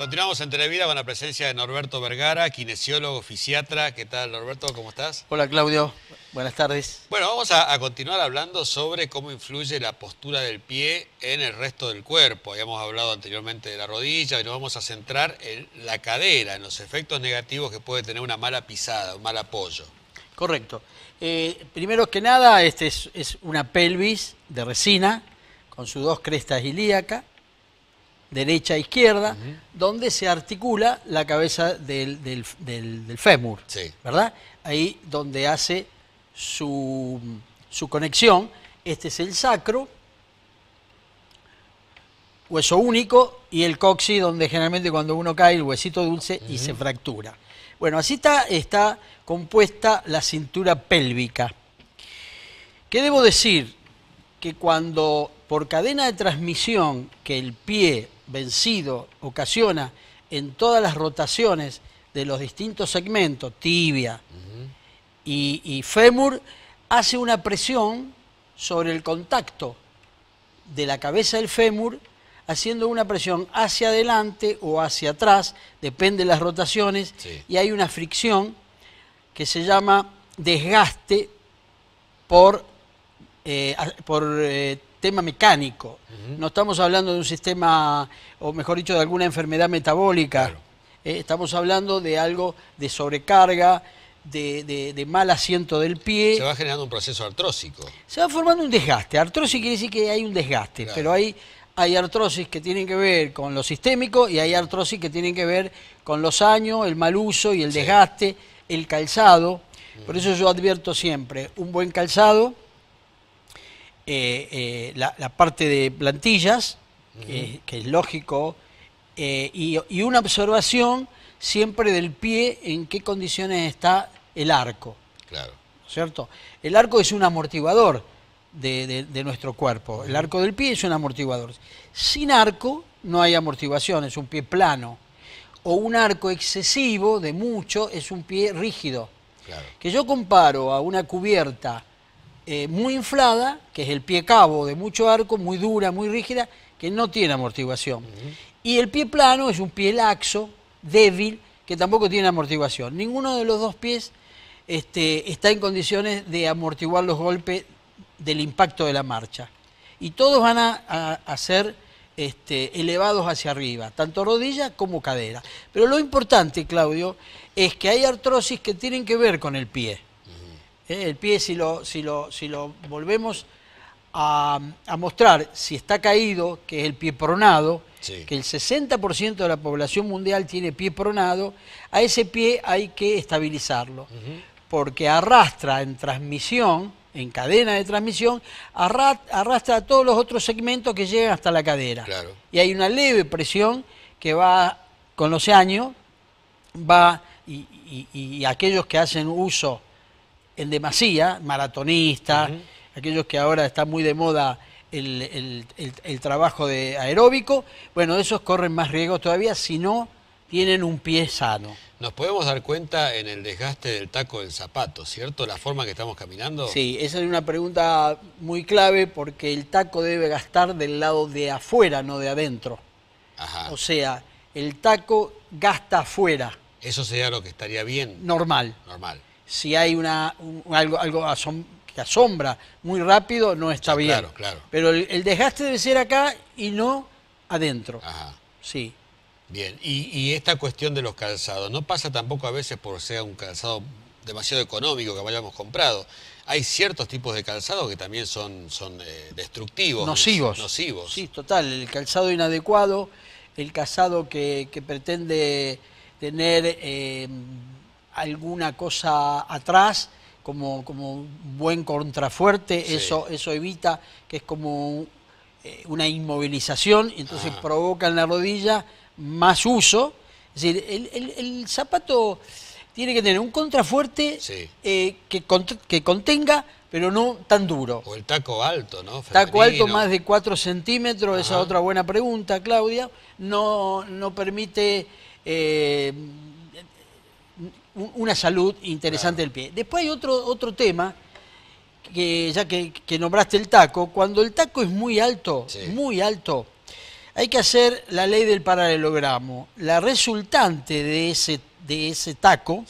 Continuamos en Televida con la presencia de Norberto Vergara, kinesiólogo, fisiatra. ¿Qué tal, Norberto? ¿Cómo estás? Hola, Claudio. Buenas tardes. Bueno, vamos a, continuar hablando sobre cómo influye la postura del pie en el resto del cuerpo. Habíamos hablado anteriormente de la rodilla y nos vamos a centrar en la cadera, en los efectos negativos que puede tener una mala pisada, un mal apoyo. Correcto. Eh, primero que nada, este es, es una pelvis de resina con sus dos crestas ilíacas derecha a izquierda, donde se articula la cabeza del, fémur, ¿verdad? Ahí donde hace su, conexión. Este es el sacro, hueso único, y el coxi, donde generalmente cuando uno cae el huesito dulce y se fractura. Bueno, así está, está compuesta la cintura pélvica. ¿Qué debo decir? Que cuando por cadena de transmisión que el pie vencido ocasiona en todas las rotaciones de los distintos segmentos, tibia y, fémur, hace una presión sobre el contacto de la cabeza del fémur, haciendo una presión hacia adelante o hacia atrás, depende de las rotaciones, y hay una fricción que se llama desgaste por, eh, por eh, sistema mecánico. No estamos hablando de un sistema, o mejor dicho, de alguna enfermedad metabólica. Eh, estamos hablando de algo de sobrecarga, de, mal asiento del pie. Se va generando un proceso artrósico. Se va formando un desgaste. Artrosis quiere decir que hay un desgaste, pero hay, artrosis que tienen que ver con lo sistémico y hay artrosis que tienen que ver con los años, el mal uso y el desgaste, el calzado. Por eso yo advierto siempre, un buen calzado eh, eh, la, parte de plantillas, que, es lógico, eh, y, una observación siempre del pie en qué condiciones está el arco. Claro. ¿Cierto? El arco es un amortiguador de, nuestro cuerpo. El arco del pie es un amortiguador. Sin arco no hay amortiguación, es un pie plano. O un arco excesivo de mucho es un pie rígido. Que yo comparo a una cubierta eh, muy inflada, que es el pie cabo de mucho arco, muy dura, muy rígida, que no tiene amortiguación. Y el pie plano es un pie laxo, débil, que tampoco tiene amortiguación. Ninguno de los dos pies este, está en condiciones de amortiguar los golpes del impacto de la marcha. Y todos van a, ser este, elevados hacia arriba, tanto rodilla como cadera. Pero lo importante, Claudio, es que hay artrosis que tienen que ver con el pie ¿eh? el pie, si lo, si si lo volvemos a, mostrar, si está caído, que es el pie pronado, que el 60% de la población mundial tiene pie pronado, a ese pie hay que estabilizarlo, porque arrastra en transmisión, en cadena de transmisión, arrastra a todos los otros segmentos que llegan hasta la cadera. Y hay una leve presión que va, con los años, va, y, y aquellos que hacen uso en demasía, maratonistas, aquellos que ahora está muy de moda el, el, trabajo de aeróbico, bueno, esos corren más riesgos todavía si no tienen un pie sano. Nos podemos dar cuenta en el desgaste del taco del zapato, ¿cierto? La forma que estamos caminando. Sí, esa es una pregunta muy clave porque el taco debe gastar del lado de afuera, no de adentro. Ajá. O sea, el taco gasta afuera. Eso sería lo que estaría bien. Normal. Normal si hay una, algo, algo que asombra muy rápido, no está bien. Claro, claro. Pero el, desgaste debe ser acá y no adentro. Ajá. Sí. Bien, y, esta cuestión de los calzados, no pasa tampoco a veces por ser un calzado demasiado económico que hayamos comprado. Hay ciertos tipos de calzado que también son, son eh, destructivos. Nocivos. Nocivos. Sí, total. El calzado inadecuado, el calzado que, pretende tener... Eh, alguna cosa atrás, como, como un buen contrafuerte, eso, eso evita que es como eh, una inmovilización, y entonces ah. provoca en la rodilla más uso. Es decir, el, zapato tiene que tener un contrafuerte eh, que, que contenga, pero no tan duro. O el taco alto, ¿no? Taco alto más de 4 centímetros, esa esa otra buena pregunta, Claudia. No, no permite... Eh, una salud interesante del pie. Después hay otro, otro tema, que ya que, nombraste el taco, cuando el taco es muy alto, muy alto, hay que hacer la ley del paralelogramo. La resultante de ese, de ese taco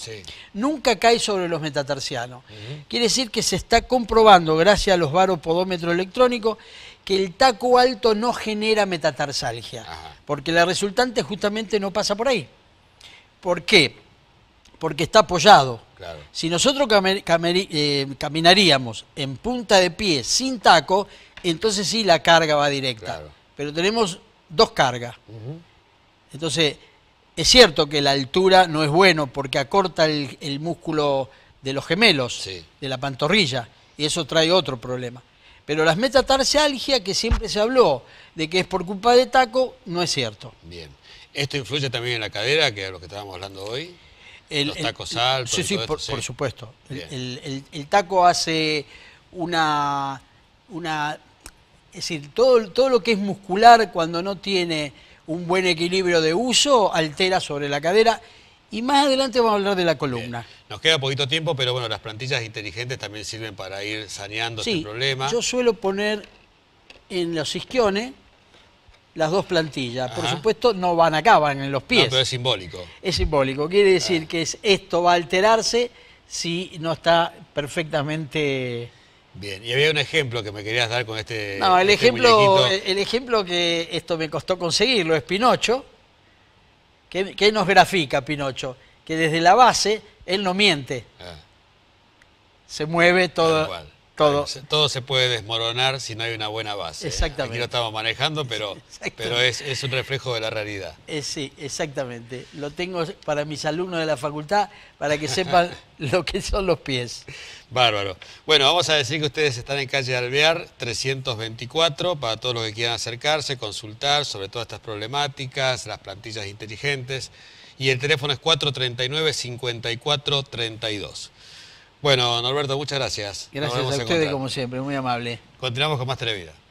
nunca cae sobre los metatarsianos. Quiere decir que se está comprobando, gracias a los podómetros electrónicos, que el taco alto no genera metatarsalgia, porque la resultante justamente no pasa por ahí. ¿Por qué? porque está apoyado. Si nosotros eh, caminaríamos en punta de pie sin taco, entonces sí la carga va directa. Pero tenemos dos cargas. Entonces, es cierto que la altura no es bueno porque acorta el, músculo de los gemelos, de la pantorrilla, y eso trae otro problema. Pero las metatarsialgia, que siempre se habló de que es por culpa de taco, no es cierto. Bien. ¿Esto influye también en la cadera, que es lo que estábamos hablando hoy? El, Los tacos altos. por, supuesto. El, taco hace una, una. Es decir, todo, todo lo que es muscular cuando no tiene un buen equilibrio de uso altera sobre la cadera. Y más adelante vamos a hablar de la columna. Nos queda poquito tiempo, pero bueno, las plantillas inteligentes también sirven para ir saneando este sí, este problema. Yo suelo poner en los isquiones las dos plantillas. Por supuesto, no van acá, van en los pies. No, pero es simbólico. Es simbólico. Quiere decir ah. que es, esto va a alterarse si no está perfectamente... Bien, y había un ejemplo que me querías dar con este. No, el, este ejemplo, el, ejemplo que esto me costó conseguirlo es Pinocho. ¿Qué, nos grafica Pinocho? Que desde la base él no miente. Ah. Se mueve todo todo. se puede desmoronar si no hay una buena base. ¿eh? Exactamente. Aquí lo estamos manejando, pero, pero es, un reflejo de la realidad. Eh, sí, exactamente. Lo tengo para mis alumnos de la facultad para que sepan lo que son los pies. Bárbaro. Bueno, vamos a decir que ustedes están en calle Alvear 324 para todos los que quieran acercarse, consultar sobre todas estas problemáticas, las plantillas inteligentes. Y el teléfono es 439-5432. Bueno, Norberto, muchas gracias. Gracias a ustedes, como siempre, muy amable. Continuamos con más Televida.